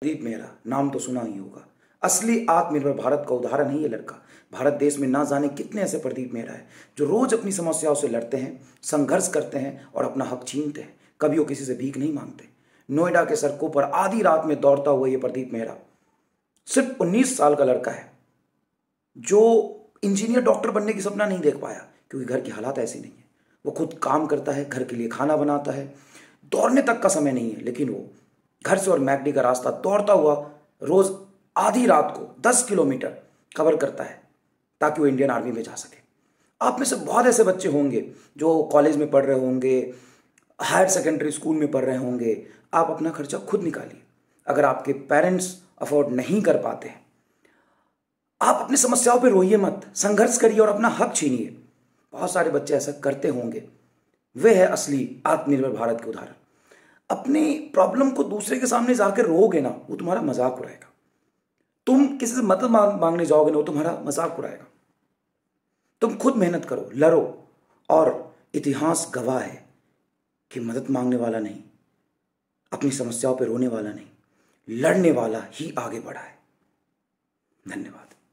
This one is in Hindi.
प्रदीप मेहरा नाम तो सुना ही होगा असली आत्मनिर्भर भारत का उदाहरण है ये लड़का भारत देश में ना जाने कितने ऐसे प्रदीप मेहरा है जो रोज अपनी समस्याओं से लड़ते हैं संघर्ष करते हैं और अपना हक छीनते हैं कभी वो किसी से भीख नहीं मांगते नोएडा के सड़कों पर आधी रात में दौड़ता हुआ ये प्रदीप मेहरा सिर्फ उन्नीस साल का लड़का है जो इंजीनियर डॉक्टर बनने की सपना नहीं देख पाया क्योंकि घर की हालात ऐसी नहीं है वो खुद काम करता है घर के लिए खाना बनाता है दौड़ने तक का समय नहीं है लेकिन वो घर से और मैकडी का रास्ता दौड़ता हुआ रोज आधी रात को दस किलोमीटर कवर करता है ताकि वो इंडियन आर्मी में जा सके आप में से बहुत ऐसे बच्चे होंगे जो कॉलेज में पढ़ रहे होंगे हायर सेकेंडरी स्कूल में पढ़ रहे होंगे आप अपना खर्चा खुद निकालिए अगर आपके पेरेंट्स अफोर्ड नहीं कर पाते हैं आप अपनी समस्याओं पर रोइए मत संघर्ष करिए और अपना हक छीनिए बहुत सारे बच्चे ऐसा करते होंगे वे है असली आत्मनिर्भर भारत के उदाहरण अपने प्रॉब्लम को दूसरे के सामने जाकर रोगे ना वो तुम्हारा मजाक उड़ाएगा तुम किसी से मदद मांगने जाओगे ना वो तुम्हारा मजाक उड़ाएगा तुम खुद मेहनत करो लड़ो और इतिहास गवाह है कि मदद मांगने वाला नहीं अपनी समस्याओं पर रोने वाला नहीं लड़ने वाला ही आगे बढ़ा है धन्यवाद